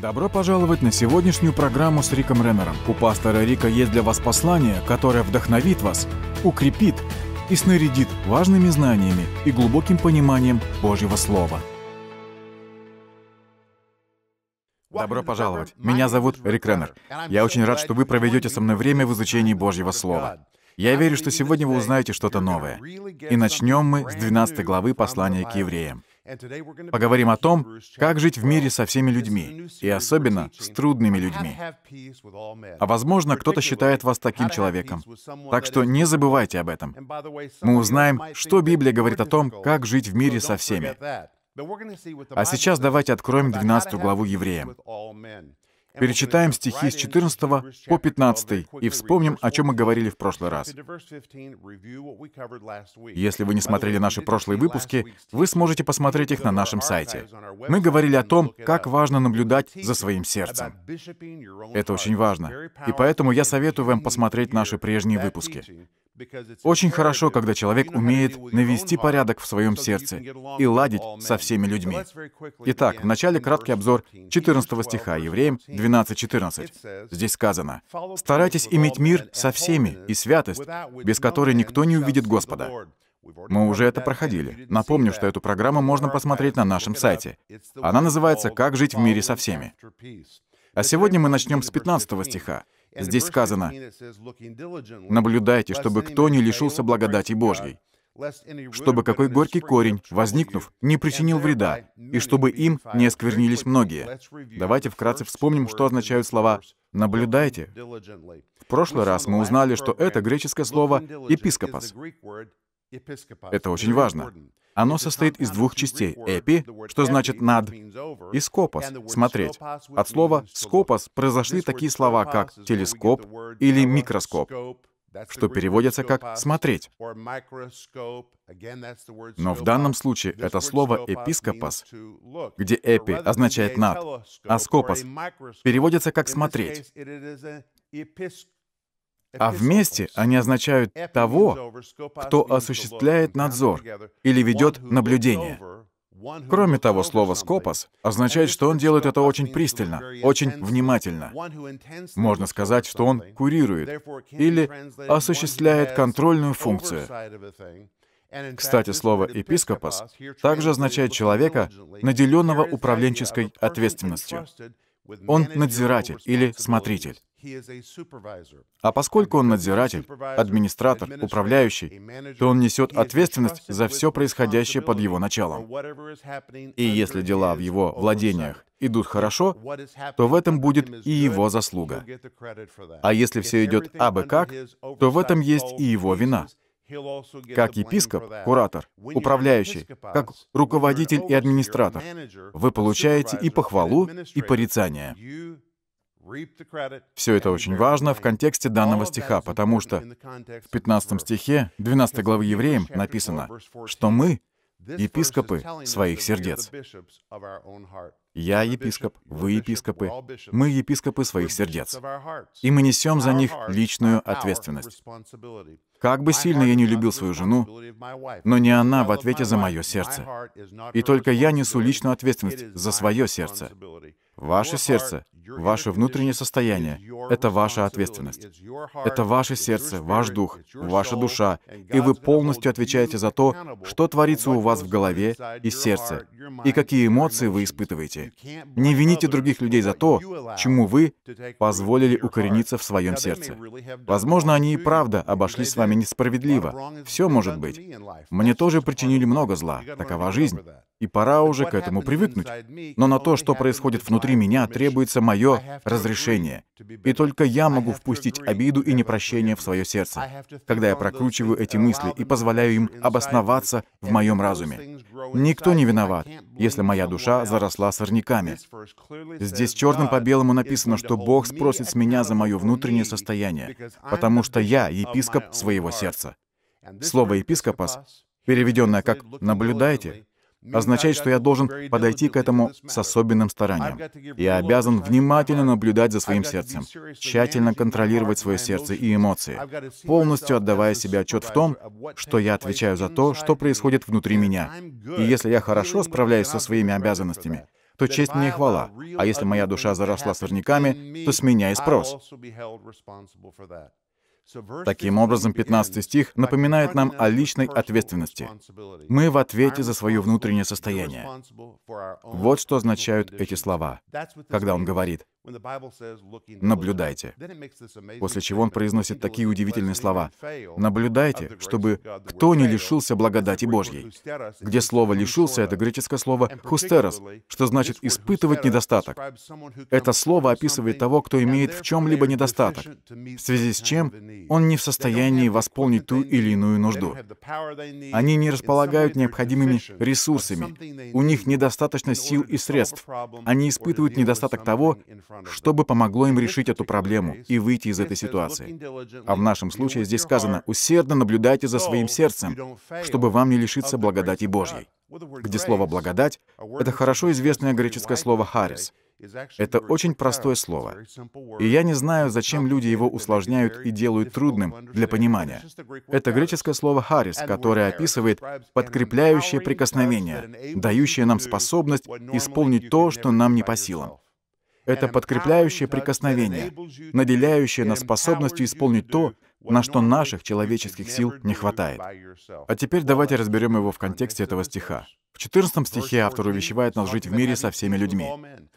Добро пожаловать на сегодняшнюю программу с Риком Реннером. У пастора Рика есть для вас послание, которое вдохновит вас, укрепит и снарядит важными знаниями и глубоким пониманием Божьего Слова. Добро пожаловать. Меня зовут Рик Реннер. Я очень рад, что вы проведете со мной время в изучении Божьего Слова. Я верю, что сегодня вы узнаете что-то новое. И начнем мы с 12 главы послания к евреям. Поговорим о том, как жить в мире со всеми людьми, и особенно с трудными людьми. А возможно, кто-то считает вас таким человеком. Так что не забывайте об этом. Мы узнаем, что Библия говорит о том, как жить в мире со всеми. А сейчас давайте откроем 12 главу Евреям. Перечитаем стихи с 14 по 15 и вспомним, о чем мы говорили в прошлый раз. Если вы не смотрели наши прошлые выпуски, вы сможете посмотреть их на нашем сайте. Мы говорили о том, как важно наблюдать за своим сердцем. Это очень важно. И поэтому я советую вам посмотреть наши прежние выпуски. Очень хорошо, когда человек умеет навести порядок в своем сердце и ладить со всеми людьми. Итак, в начале краткий обзор 14 стиха Евреям 12.14. Здесь сказано, «Старайтесь иметь мир со всеми и святость, без которой никто не увидит Господа». Мы уже это проходили. Напомню, что эту программу можно посмотреть на нашем сайте. Она называется «Как жить в мире со всеми». А сегодня мы начнем с 15 стиха. Здесь сказано, «Наблюдайте, чтобы кто не лишился благодати Божьей, чтобы какой горький корень, возникнув, не причинил вреда, и чтобы им не осквернились многие». Давайте вкратце вспомним, что означают слова «наблюдайте». В прошлый раз мы узнали, что это греческое слово «епископос». Это очень важно. Оно состоит из двух частей — «эпи», что значит «над», и «скопос» — «смотреть». От слова «скопос» произошли такие слова, как «телескоп» или «микроскоп», что переводится как «смотреть». Но в данном случае это слово «эпископос», где «эпи» означает «над», а «скопос» переводится как «смотреть». А вместе они означают того, кто осуществляет надзор или ведет наблюдение. Кроме того, слово «скопос» означает, что он делает это очень пристально, очень внимательно. Можно сказать, что он курирует или осуществляет контрольную функцию. Кстати, слово «епископос» также означает человека, наделенного управленческой ответственностью. Он надзиратель или смотритель. А поскольку он надзиратель, администратор, управляющий, то он несет ответственность за все происходящее под его началом. И если дела в его владениях идут хорошо, а то в этом будет и его заслуга. А если все идет абы как, то в этом есть и его вина как епископ, куратор, управляющий, как руководитель и администратор, вы получаете и похвалу, и порицание. Все это очень важно в контексте данного стиха, потому что в 15 стихе 12 главы Евреям написано, что мы — епископы своих сердец. Я епископ, вы епископы, мы епископы своих сердец. И мы несем за них личную ответственность. Как бы сильно я не любил свою жену, но не она в ответе за мое сердце. И только я несу личную ответственность за свое сердце. Ваше сердце, ваше внутреннее состояние — это ваша ответственность. Это ваше сердце, ваш дух, ваша душа, и вы полностью отвечаете за то, что творится у вас в голове и сердце, и какие эмоции вы испытываете. Не вините других людей за то, чему вы позволили укорениться в своем сердце. Возможно, они и правда обошлись с вами вами несправедливо. Все может быть. Мне тоже причинили много зла. Такова жизнь. И пора уже к этому привыкнуть. Но на то, что происходит внутри меня, требуется мое разрешение. И только я могу впустить обиду и непрощение в свое сердце, когда я прокручиваю эти мысли и позволяю им обосноваться в моем разуме. Никто не виноват, если моя душа заросла сорняками. Здесь черным по белому написано, что Бог спросит с меня за мое внутреннее состояние, потому что я епископ своего сердца. Слово «епископос», переведенное как «наблюдайте», означает, что я должен подойти к этому с особенным старанием. Я обязан внимательно наблюдать за своим сердцем, тщательно контролировать свое сердце и эмоции, полностью отдавая себе отчет в том, что я отвечаю за то, что происходит внутри меня. И если я хорошо справляюсь со своими обязанностями, то честь мне и хвала. А если моя душа заросла сорняками, то с меня и спрос. Таким образом, 15 стих напоминает нам о личной ответственности. Мы в ответе за свое внутреннее состояние. Вот что означают эти слова, когда он говорит, наблюдайте. После чего он произносит такие удивительные слова. Наблюдайте, чтобы кто не лишился благодати Божьей. Где слово «лишился» — это греческое слово «хустерос», что значит «испытывать недостаток». Это слово описывает того, кто имеет в чем-либо недостаток, в связи с чем он не в состоянии восполнить ту или иную нужду. Они не располагают необходимыми ресурсами, у них недостаточно сил и средств, они испытывают недостаток того, чтобы помогло им решить эту проблему и выйти из этой ситуации. А в нашем случае здесь сказано «усердно наблюдайте за своим сердцем, чтобы вам не лишиться благодати Божьей», где слово «благодать» — это хорошо известное греческое слово «харис», это очень простое слово. И я не знаю, зачем люди его усложняют и делают трудным для понимания. Это греческое слово «харис», которое описывает подкрепляющее прикосновение, дающее нам способность исполнить то, что нам не по силам. Это подкрепляющее прикосновение, наделяющее нас способностью исполнить то, на что наших человеческих сил не хватает. А теперь давайте разберем его в контексте этого стиха. В 14 стихе автор увещевает нас жить в мире со всеми людьми.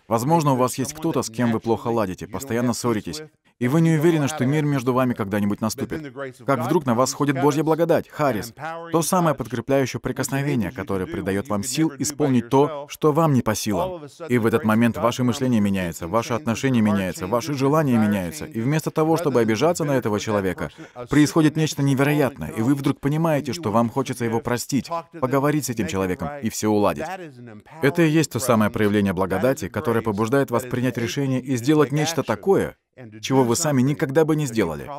Возможно, у вас есть кто-то, с кем вы плохо ладите, постоянно ссоритесь, и вы не уверены, что мир между вами когда-нибудь наступит. Как вдруг на вас сходит Божья благодать, Харрис, то самое подкрепляющее прикосновение, которое придает вам сил исполнить то, что вам не по силам. И в этот момент ваше мышление меняется, ваши отношения меняются, ваши желания меняются. И вместо того, чтобы обижаться на этого человека, происходит нечто невероятное, и вы вдруг понимаете, что вам хочется его простить, поговорить с этим человеком и все уладить. Это и есть то самое проявление благодати, которое побуждает вас принять решение и сделать нечто такое, чего вы сами никогда бы не сделали.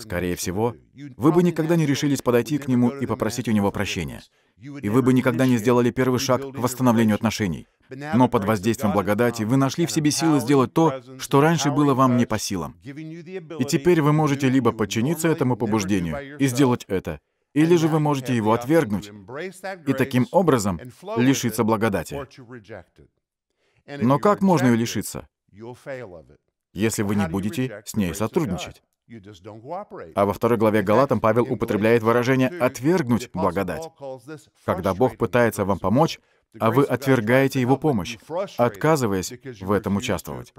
Скорее всего, вы бы никогда не решились подойти к нему и попросить у него прощения. И вы бы никогда не сделали первый шаг к восстановлению отношений. Но под воздействием благодати вы нашли в себе силы сделать то, что раньше было вам не по силам. И теперь вы можете либо подчиниться этому побуждению и сделать это, или же вы можете его отвергнуть и таким образом лишиться благодати. Но как можно ее лишиться? если вы не будете с ней сотрудничать. А во второй главе Галатам Павел употребляет выражение «отвергнуть благодать». Когда Бог пытается вам помочь, а вы отвергаете его помощь, отказываясь в этом участвовать.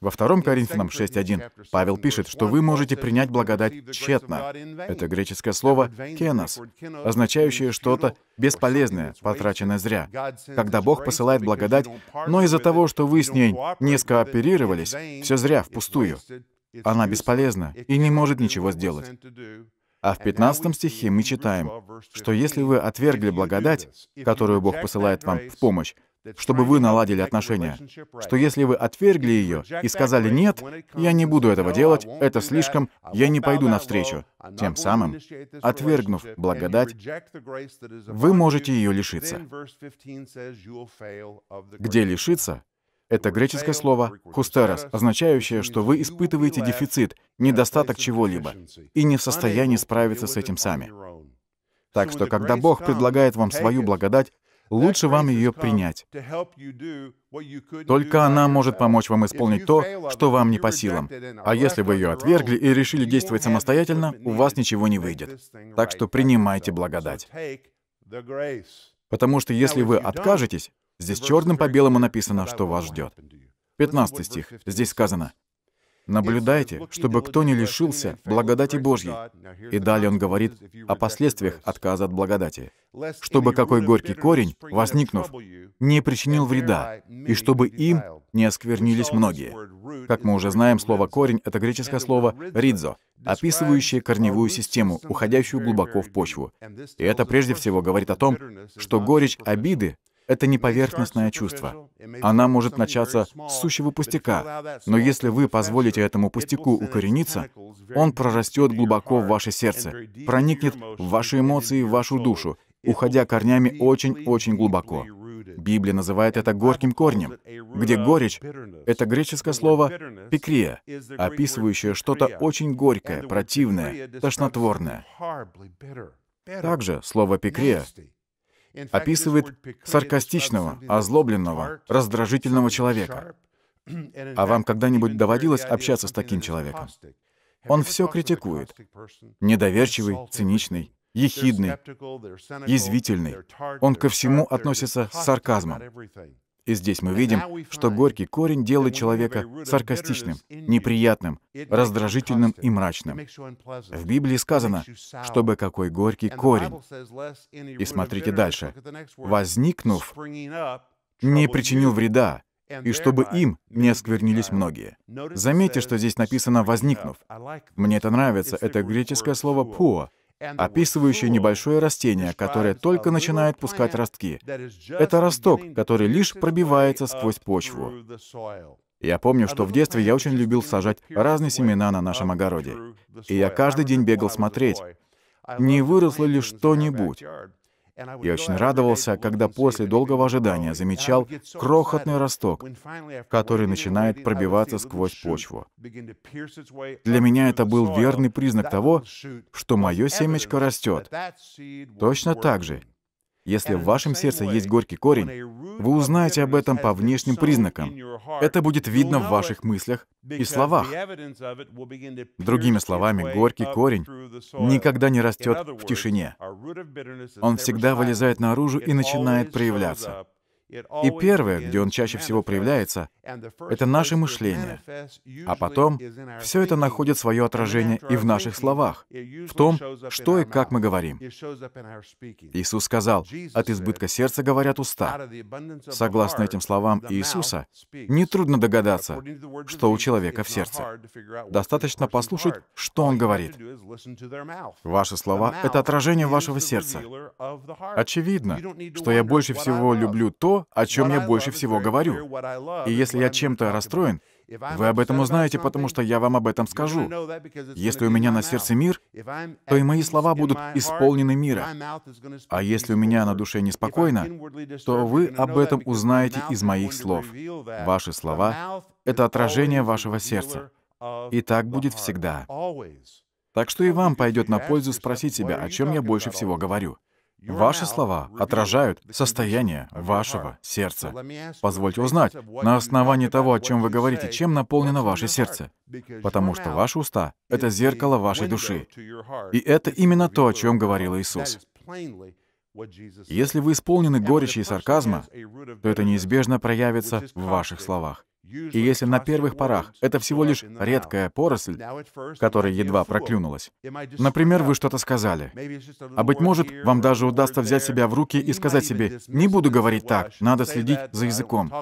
Во 2 Коринфянам 6.1 Павел пишет, что вы можете принять благодать тщетно. Это греческое слово «кенос», означающее что-то бесполезное, потраченное зря. Когда Бог посылает благодать, но из-за того, что вы с ней не скооперировались, все зря, впустую. Она бесполезна и не может ничего сделать. А в 15 стихе мы читаем, что если вы отвергли благодать, которую Бог посылает вам в помощь, чтобы вы наладили отношения, что если вы отвергли ее и сказали «нет, я не буду этого делать, это слишком, я не пойду навстречу», тем самым, отвергнув благодать, вы можете ее лишиться. Где лишиться, это греческое слово «хустерос», означающее, что вы испытываете дефицит, недостаток чего-либо, и не в состоянии справиться с этим сами. Так что, когда Бог предлагает вам свою благодать, лучше вам ее принять. Только она может помочь вам исполнить то, что вам не по силам. А если вы ее отвергли и решили действовать самостоятельно, у вас ничего не выйдет. Так что принимайте благодать. Потому что если вы откажетесь, Здесь черным по белому написано, что вас ждет. 15 стих. Здесь сказано, «Наблюдайте, чтобы кто не лишился благодати Божьей». И далее он говорит о последствиях отказа от благодати. «Чтобы какой горький корень, возникнув, не причинил вреда, и чтобы им не осквернились многие». Как мы уже знаем, слово «корень» — это греческое слово «ридзо», описывающее корневую систему, уходящую глубоко в почву. И это прежде всего говорит о том, что горечь обиды это не поверхностное чувство. Она может начаться с сущего пустяка, но если вы позволите этому пустяку укорениться, он прорастет глубоко в ваше сердце, проникнет в ваши эмоции, в вашу душу, уходя корнями очень-очень глубоко. Библия называет это горьким корнем, где горечь — это греческое слово «пикрия», описывающее что-то очень горькое, противное, тошнотворное. Также слово «пикрия» описывает саркастичного, озлобленного, раздражительного человека. А вам когда-нибудь доводилось общаться с таким человеком? Он все критикует. Недоверчивый, циничный, ехидный, язвительный. Он ко всему относится с сарказмом. И здесь мы видим, что горький корень делает человека саркастичным, неприятным, раздражительным и мрачным. В Библии сказано, чтобы какой горький корень. И смотрите дальше. Возникнув, не причинил вреда, и чтобы им не осквернились многие. Заметьте, что здесь написано «возникнув». Мне это нравится, это греческое слово «пуо», описывающее небольшое растение, которое только начинает пускать ростки. Это росток, который лишь пробивается сквозь почву. Я помню, что в детстве я очень любил сажать разные семена на нашем огороде. И я каждый день бегал смотреть, не выросло ли что-нибудь. Я очень радовался, когда после долгого ожидания замечал крохотный росток, который начинает пробиваться сквозь почву. Для меня это был верный признак того, что мое семечко растет. Точно так же если в вашем сердце есть горький корень, вы узнаете об этом по внешним признакам. Это будет видно в ваших мыслях и словах. Другими словами, горький корень никогда не растет в тишине. Он всегда вылезает наружу и начинает проявляться. И первое, где он чаще всего проявляется, это наше мышление. А потом все это находит свое отражение и в наших словах, в том, что и как мы говорим. Иисус сказал, «От избытка сердца говорят уста». Согласно этим словам Иисуса, нетрудно догадаться, что у человека в сердце. Достаточно послушать, что он говорит. Ваши слова — это отражение вашего сердца. Очевидно, что я больше всего люблю то, о чем я больше всего говорю. И если я чем-то расстроен, вы об этом узнаете, потому что я вам об этом скажу. Если у меня на сердце мир, то и мои слова будут исполнены мира. А если у меня на душе неспокойно, то вы об этом узнаете из моих слов. Ваши слова — это отражение вашего сердца. И так будет всегда. Так что и вам пойдет на пользу спросить себя, о чем я больше всего говорю. Ваши слова отражают состояние вашего сердца. Позвольте узнать, на основании того, о чем вы говорите, чем наполнено ваше сердце. Потому что ваши уста — это зеркало вашей души. И это именно то, о чем говорил Иисус. Если вы исполнены горечи и сарказма, то это неизбежно проявится в ваших словах. И если на первых порах это всего лишь редкая поросль, которая едва проклюнулась, например, вы что-то сказали, а быть может, вам даже удастся взять себя в руки и сказать себе, «Не буду говорить так, надо следить за языком».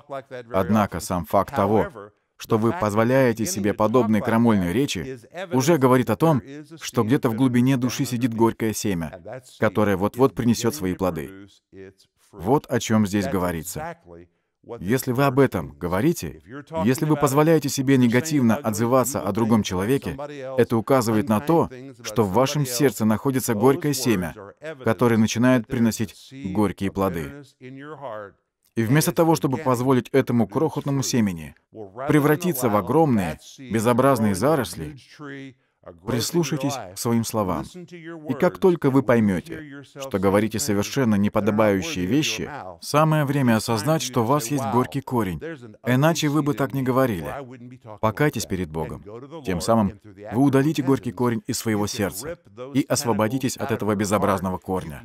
Однако сам факт того, что вы позволяете себе подобные крамольные речи, уже говорит о том, что где-то в глубине души сидит горькое семя, которое вот-вот принесет свои плоды. Вот о чем здесь говорится. Если вы об этом говорите, если вы позволяете себе негативно отзываться о другом человеке, это указывает на то, что в вашем сердце находится горькое семя, которое начинает приносить горькие плоды. И вместо того, чтобы позволить этому крохотному семени превратиться в огромные, безобразные заросли, Прислушайтесь к своим словам. И как только вы поймете, что говорите совершенно неподобающие вещи, самое время осознать, что у вас есть горький корень. Иначе вы бы так не говорили. Покайтесь перед Богом. Тем самым вы удалите горький корень из своего сердца и освободитесь от этого безобразного корня.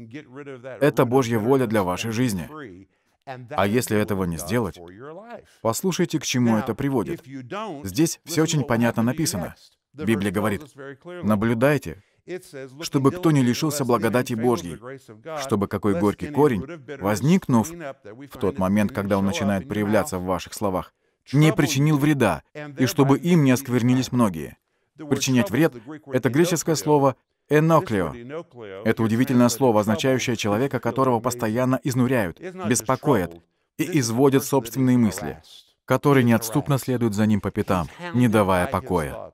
Это Божья воля для вашей жизни. А если этого не сделать, послушайте, к чему это приводит. Здесь все очень понятно написано. Библия говорит, наблюдайте, чтобы кто не лишился благодати Божьей, чтобы какой горький корень, возникнув в тот момент, когда он начинает проявляться в ваших словах, не причинил вреда, и чтобы им не осквернились многие. Причинять вред — это греческое слово эноклио. Это удивительное слово, означающее человека, которого постоянно изнуряют, беспокоят и изводят собственные мысли, которые неотступно следуют за ним по пятам, не давая покоя.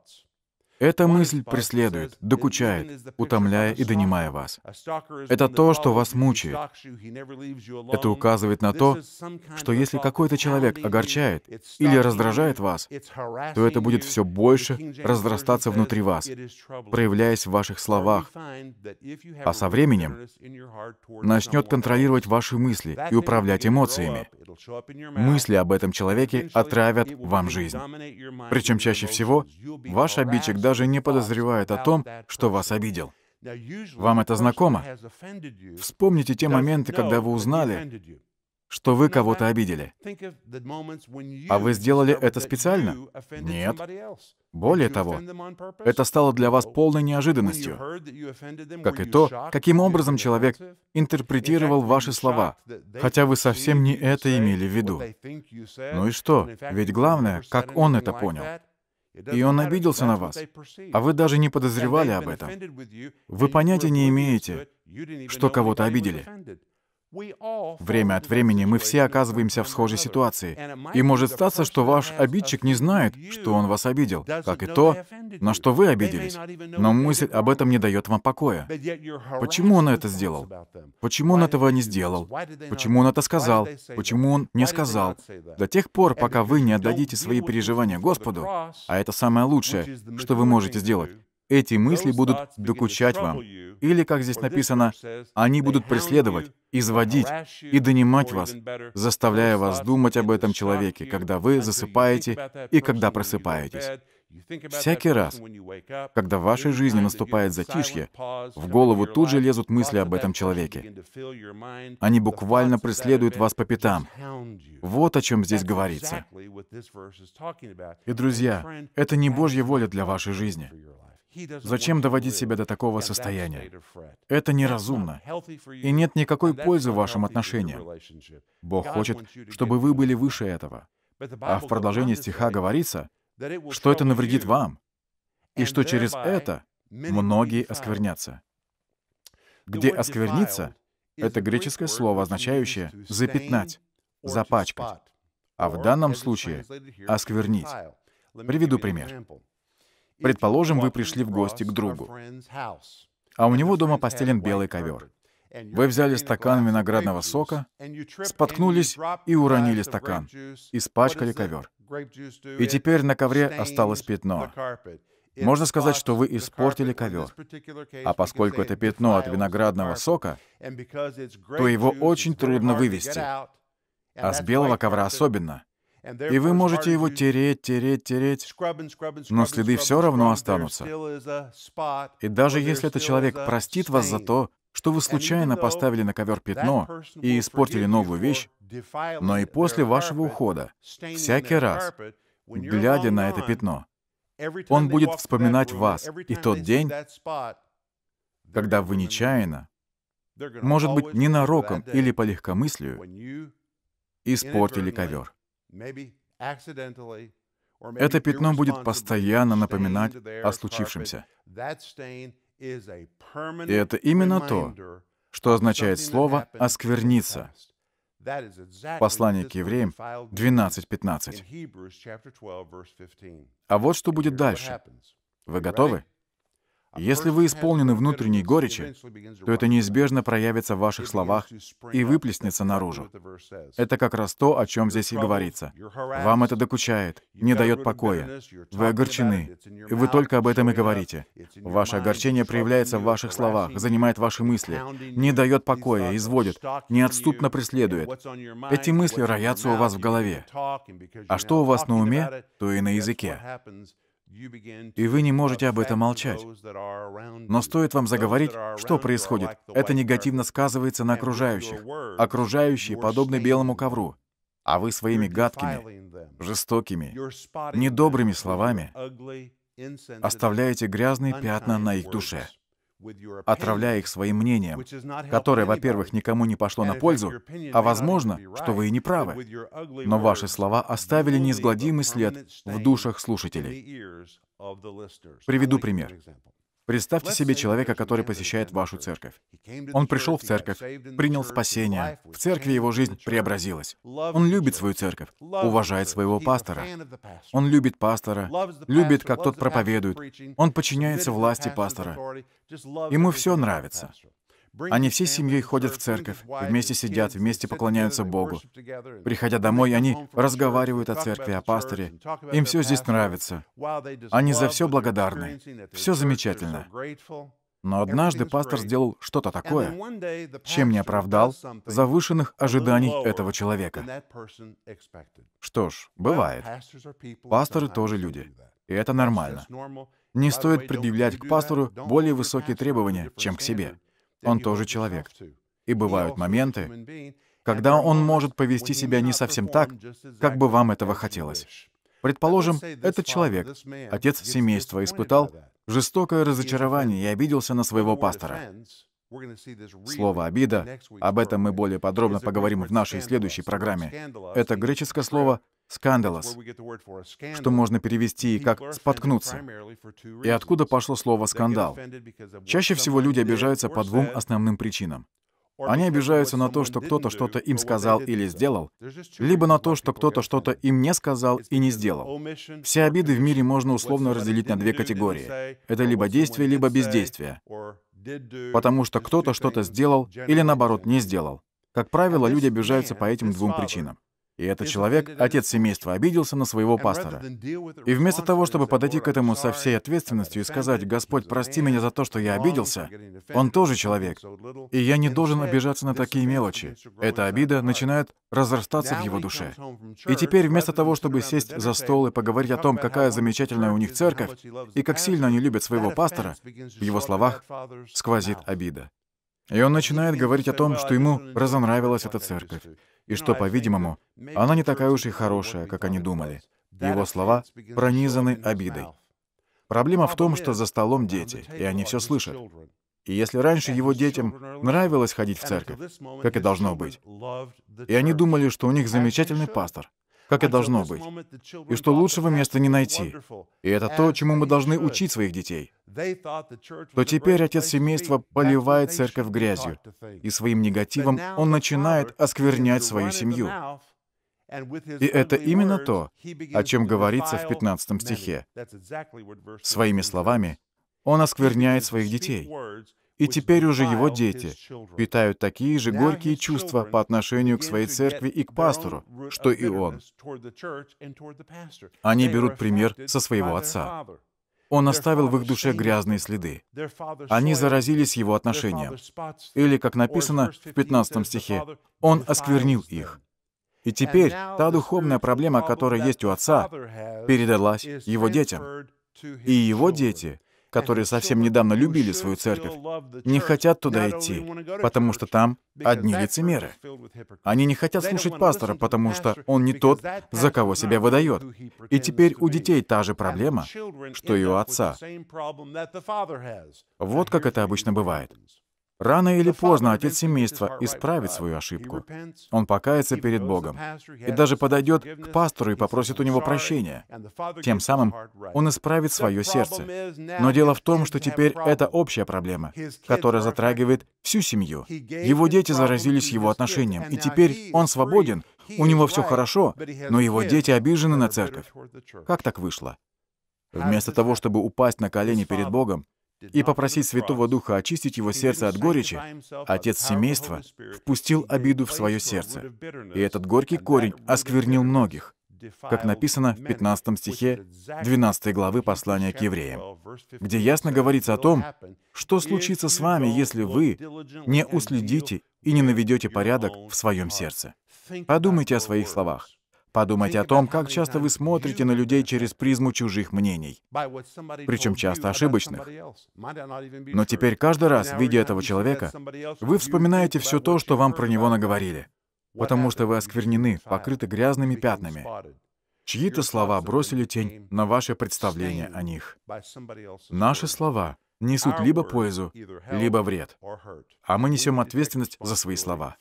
Эта мысль преследует, докучает, утомляя и донимая вас. Это то, что вас мучает. Это указывает на то, что если какой-то человек огорчает или раздражает вас, то это будет все больше разрастаться внутри вас, проявляясь в ваших словах, а со временем начнет контролировать ваши мысли и управлять эмоциями. Мысли об этом человеке отравят вам жизнь. Причем чаще всего ваш обидчик даже даже не подозревает о том, что вас обидел. Вам это знакомо? Вспомните те моменты, когда вы узнали, что вы кого-то обидели. А вы сделали это специально? Нет. Более того, это стало для вас полной неожиданностью, как и то, каким образом человек интерпретировал ваши слова, хотя вы совсем не это имели в виду. Ну и что? Ведь главное, как он это понял. И он обиделся на вас, а вы даже не подозревали об этом. Вы понятия не имеете, что кого-то обидели. Время от времени мы все оказываемся в схожей ситуации. И может статься, что ваш обидчик не знает, что он вас обидел, как и то, на что вы обиделись. Но мысль об этом не дает вам покоя. Почему он это сделал? Почему он этого не сделал? Почему он это сказал? Почему он не сказал? До тех пор, пока вы не отдадите свои переживания Господу, а это самое лучшее, что вы можете сделать, эти мысли будут докучать вам. Или, как здесь написано, они будут преследовать, изводить и донимать вас, заставляя вас думать об этом человеке, когда вы засыпаете и когда просыпаетесь. Всякий раз, когда в вашей жизни наступает затишье, в голову тут же лезут мысли об этом человеке. Они буквально преследуют вас по пятам. Вот о чем здесь говорится. И, друзья, это не Божья воля для вашей жизни. Зачем доводить себя до такого состояния? Это неразумно. И нет никакой пользы вашим отношениям. Бог хочет, чтобы вы были выше этого. А в продолжении стиха говорится, что это навредит вам, и что через это многие осквернятся. Где оскверниться — это греческое слово, означающее «запятнать», «запачкать», а в данном случае — «осквернить». Приведу пример. Предположим, вы пришли в гости к другу, а у него дома постелен белый ковер. Вы взяли стакан виноградного сока, споткнулись и уронили стакан, испачкали ковер. И теперь на ковре осталось пятно. Можно сказать, что вы испортили ковер. А поскольку это пятно от виноградного сока, то его очень трудно вывести. А с белого ковра особенно. И вы можете его тереть, тереть, тереть, но следы все равно останутся. И даже если этот человек простит вас за то, что вы случайно поставили на ковер пятно и испортили новую вещь, но и после вашего ухода, всякий раз, глядя на это пятно, он будет вспоминать вас и тот день, когда вы нечаянно, может быть, ненароком или по легкомыслию, испортили ковер. Это пятно будет постоянно напоминать о случившемся. И это именно то, что означает слово «оскверниться». Послание к евреям 12.15. А вот что будет дальше. Вы готовы? Если вы исполнены внутренней горечи, то это неизбежно проявится в ваших словах и выплеснется наружу. Это как раз то, о чем здесь и говорится. Вам это докучает, не дает покоя. Вы огорчены, и вы только об этом и говорите. Ваше огорчение проявляется в ваших словах, занимает ваши мысли, не дает покоя, изводит, неотступно преследует. Эти мысли роятся у вас в голове. А что у вас на уме, то и на языке. И вы не можете об этом молчать. Но стоит вам заговорить, что происходит, это негативно сказывается на окружающих. Окружающие подобны белому ковру, а вы своими гадкими, жестокими, недобрыми словами оставляете грязные пятна на их душе отравляя их своим мнением, которое, во-первых, никому не пошло на пользу, а возможно, что вы и не правы. Но ваши слова оставили неизгладимый след в душах слушателей. Приведу пример. Представьте себе человека, который посещает вашу церковь. Он пришел в церковь, принял спасение. В церкви его жизнь преобразилась. Он любит свою церковь, уважает своего пастора. Он любит пастора, любит, как тот проповедует. Он подчиняется власти пастора. Ему все нравится. Они всей семьей ходят uh, в церковь, вместе сидят, вместе поклоняются Богу. Приходя домой, они разговаривают о церкви, о пасторе. Им все здесь нравится. Они за все благодарны. Все замечательно. Но однажды пастор сделал что-то такое, чем не оправдал завышенных ожиданий этого человека. Что ж, бывает. Пасторы тоже люди, и это нормально. Не стоит предъявлять к пастору более высокие требования, чем к себе. Он тоже человек. И бывают моменты, когда он может повести себя не совсем так, как бы вам этого хотелось. Предположим, этот человек, отец семейства, испытал жестокое разочарование и обиделся на своего пастора. Слово «обида», об этом мы более подробно поговорим в нашей следующей программе. Это греческое слово скандалос, что можно перевести как «споткнуться». И откуда пошло слово «скандал»? Чаще всего люди обижаются по двум основным причинам. Они обижаются на то, что кто-то что-то им сказал или сделал, либо на то, что кто-то что-то им не сказал и не сделал. Все обиды в мире можно условно разделить на две категории. Это либо действие, либо бездействие. Потому что кто-то что-то сделал или, наоборот, не сделал. Как правило, люди обижаются по этим двум причинам. И этот человек, отец семейства, обиделся на своего пастора. И вместо того, чтобы подойти к этому со всей ответственностью и сказать, «Господь, прости меня за то, что я обиделся», он тоже человек, и я не должен обижаться на такие мелочи. Эта обида начинает разрастаться в его душе. И теперь вместо того, чтобы сесть за стол и поговорить о том, какая замечательная у них церковь, и как сильно они любят своего пастора, в его словах сквозит обида. И он начинает говорить о том, что ему разонравилась эта церковь, и что, по-видимому, она не такая уж и хорошая, как они думали. Его слова пронизаны обидой. Проблема в том, что за столом дети, и они все слышат. И если раньше его детям нравилось ходить в церковь, как и должно быть, и они думали, что у них замечательный пастор, как и должно быть, и что лучшего места не найти. И это то, чему мы должны учить своих детей. То теперь отец семейства поливает церковь грязью, и своим негативом он начинает осквернять свою семью. И это именно то, о чем говорится в 15 стихе. Своими словами он оскверняет своих детей. И теперь уже его дети питают такие же горькие чувства по отношению к своей церкви и к пастору, что и он. Они берут пример со своего отца. Он оставил в их душе грязные следы. Они заразились его отношением. Или, как написано в 15 стихе, «Он осквернил их». И теперь та духовная проблема, которая есть у отца, передалась его детям. И его дети — которые совсем недавно любили свою церковь, не хотят туда идти, потому что там одни лицемеры. Они не хотят слушать пастора, потому что он не тот, за кого себя выдает. И теперь у детей та же проблема, что и у отца. Вот как это обычно бывает. Рано или поздно отец семейства исправит свою ошибку. Он покается перед Богом и даже подойдет к пастору и попросит у него прощения. Тем самым он исправит свое сердце. Но дело в том, что теперь это общая проблема, которая затрагивает всю семью. Его дети заразились его отношением, и теперь он свободен, у него все хорошо, но его дети обижены на церковь. Как так вышло? Вместо того, чтобы упасть на колени перед Богом, и попросить Святого Духа очистить его сердце от горечи, отец семейства впустил обиду в свое сердце. И этот горький корень осквернил многих, как написано в 15 стихе 12 главы послания к евреям, где ясно говорится о том, что случится с вами, если вы не уследите и не наведете порядок в своем сердце. Подумайте о своих словах. Подумать о том, как часто вы смотрите на людей через призму чужих мнений, причем часто ошибочных. Но теперь каждый раз, видя этого человека, вы вспоминаете все то, что вам про него наговорили, потому что вы осквернены, покрыты грязными пятнами. Чьи-то слова бросили тень на ваше представление о них. Наши слова несут либо пользу, либо вред, а мы несем ответственность за свои слова.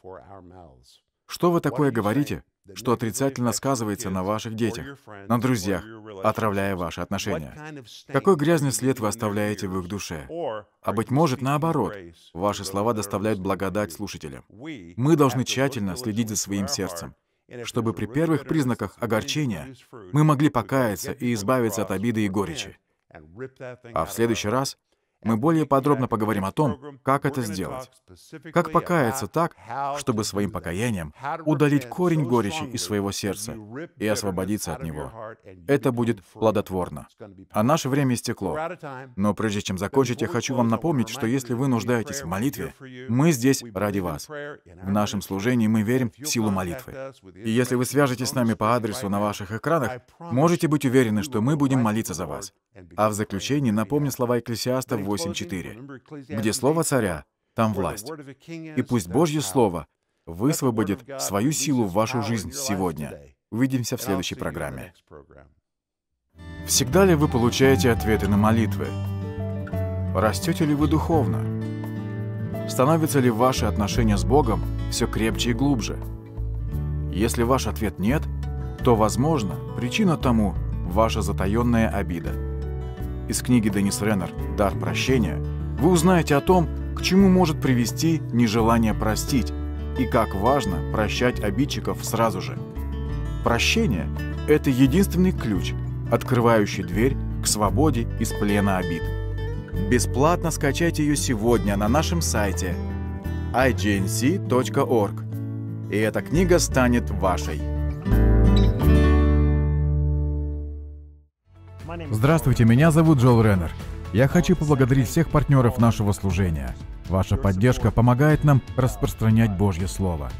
Что вы такое говорите, что отрицательно сказывается на ваших детях, на друзьях, отравляя ваши отношения? Какой грязный след вы оставляете в их душе? А быть может, наоборот, ваши слова доставляют благодать слушателям. Мы должны тщательно следить за своим сердцем, чтобы при первых признаках огорчения мы могли покаяться и избавиться от обиды и горечи. А в следующий раз мы более подробно поговорим о том, как это сделать. Как покаяться так, чтобы своим покаянием удалить корень горечи из своего сердца и освободиться от него. Это будет плодотворно. А наше время истекло. Но прежде чем закончить, я хочу вам напомнить, что если вы нуждаетесь в молитве, мы здесь ради вас. В нашем служении мы верим в силу молитвы. И если вы свяжетесь с нами по адресу на ваших экранах, можете быть уверены, что мы будем молиться за вас. А в заключении напомню слова Экклесиаста 8 8.4, где слово царя, там власть. И пусть Божье Слово высвободит свою силу в вашу жизнь сегодня. Увидимся в следующей программе. Всегда ли вы получаете ответы на молитвы? Растете ли вы духовно? Становятся ли ваши отношения с Богом все крепче и глубже? Если ваш ответ нет, то, возможно, причина тому – ваша затаенная обида – из книги Денис Реннер «Дар прощения», вы узнаете о том, к чему может привести нежелание простить и как важно прощать обидчиков сразу же. Прощение – это единственный ключ, открывающий дверь к свободе из плена обид. Бесплатно скачайте ее сегодня на нашем сайте ignc.org. И эта книга станет вашей. Здравствуйте, меня зовут Джол Реннер. Я хочу поблагодарить всех партнеров нашего служения. Ваша поддержка помогает нам распространять Божье Слово.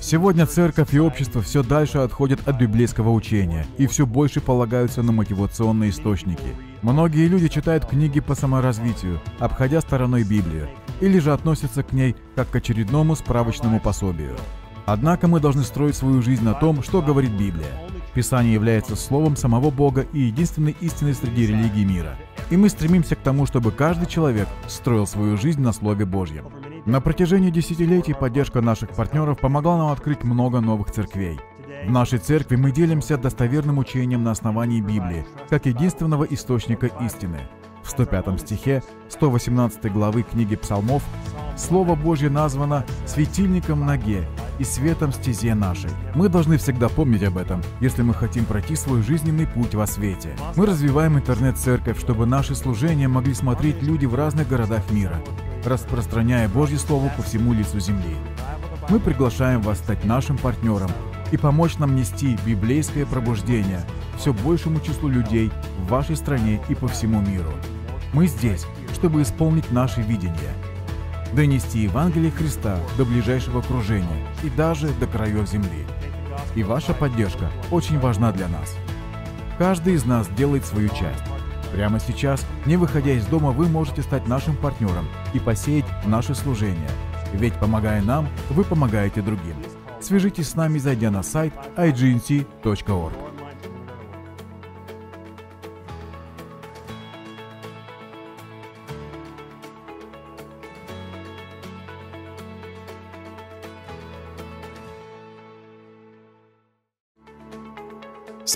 Сегодня церковь и общество все дальше отходят от библейского учения и все больше полагаются на мотивационные источники. Многие люди читают книги по саморазвитию, обходя стороной Библию, или же относятся к ней как к очередному справочному пособию. Однако мы должны строить свою жизнь на том, что говорит Библия. Писание является словом самого Бога и единственной истиной среди религий мира. И мы стремимся к тому, чтобы каждый человек строил свою жизнь на Слове Божьем. На протяжении десятилетий поддержка наших партнеров помогла нам открыть много новых церквей. В нашей церкви мы делимся достоверным учением на основании Библии, как единственного источника истины. В 105 стихе 118 главы книги Псалмов Слово Божье названо «светильником ноге и светом стезе нашей. Мы должны всегда помнить об этом, если мы хотим пройти свой жизненный путь во свете. Мы развиваем интернет-церковь, чтобы наши служения могли смотреть люди в разных городах мира, распространяя Божье Слово по всему лицу земли. Мы приглашаем вас стать нашим партнером и помочь нам нести библейское пробуждение все большему числу людей в вашей стране и по всему миру. Мы здесь, чтобы исполнить наше видение – донести Евангелие Христа до ближайшего окружения и даже до краев земли. И ваша поддержка очень важна для нас. Каждый из нас делает свою часть. Прямо сейчас, не выходя из дома, вы можете стать нашим партнером и посеять наше служение. Ведь помогая нам, вы помогаете другим. Свяжитесь с нами, зайдя на сайт ignc.org.